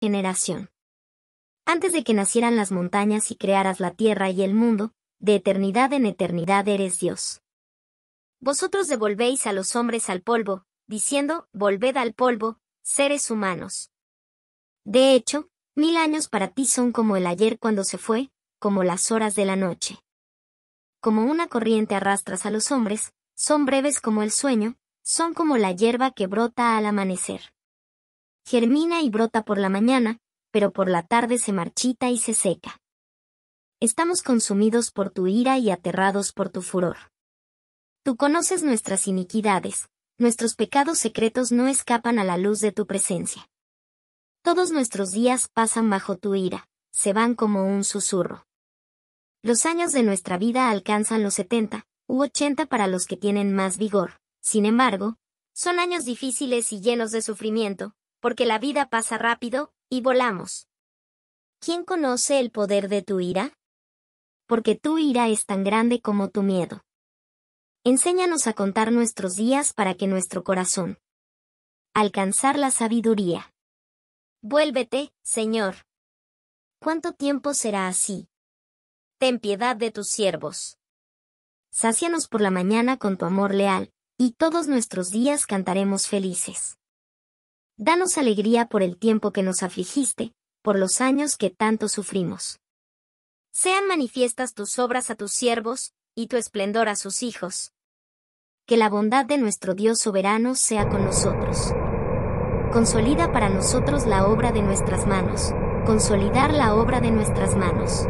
generación. Antes de que nacieran las montañas y crearas la tierra y el mundo, de eternidad en eternidad eres Dios. Vosotros devolvéis a los hombres al polvo, diciendo, volved al polvo, seres humanos. De hecho, mil años para ti son como el ayer cuando se fue, como las horas de la noche. Como una corriente arrastras a los hombres, son breves como el sueño, son como la hierba que brota al amanecer. Germina y brota por la mañana, pero por la tarde se marchita y se seca. Estamos consumidos por tu ira y aterrados por tu furor. Tú conoces nuestras iniquidades, nuestros pecados secretos no escapan a la luz de tu presencia. Todos nuestros días pasan bajo tu ira, se van como un susurro. Los años de nuestra vida alcanzan los 70, u 80 para los que tienen más vigor, sin embargo, son años difíciles y llenos de sufrimiento, porque la vida pasa rápido, y volamos. ¿Quién conoce el poder de tu ira? Porque tu ira es tan grande como tu miedo. Enséñanos a contar nuestros días para que nuestro corazón alcanzar la sabiduría. Vuélvete, Señor. ¿Cuánto tiempo será así? Ten piedad de tus siervos. Sácianos por la mañana con tu amor leal, y todos nuestros días cantaremos felices. Danos alegría por el tiempo que nos afligiste, por los años que tanto sufrimos. Sean manifiestas tus obras a tus siervos, y tu esplendor a sus hijos. Que la bondad de nuestro Dios soberano sea con nosotros. Consolida para nosotros la obra de nuestras manos, consolidar la obra de nuestras manos.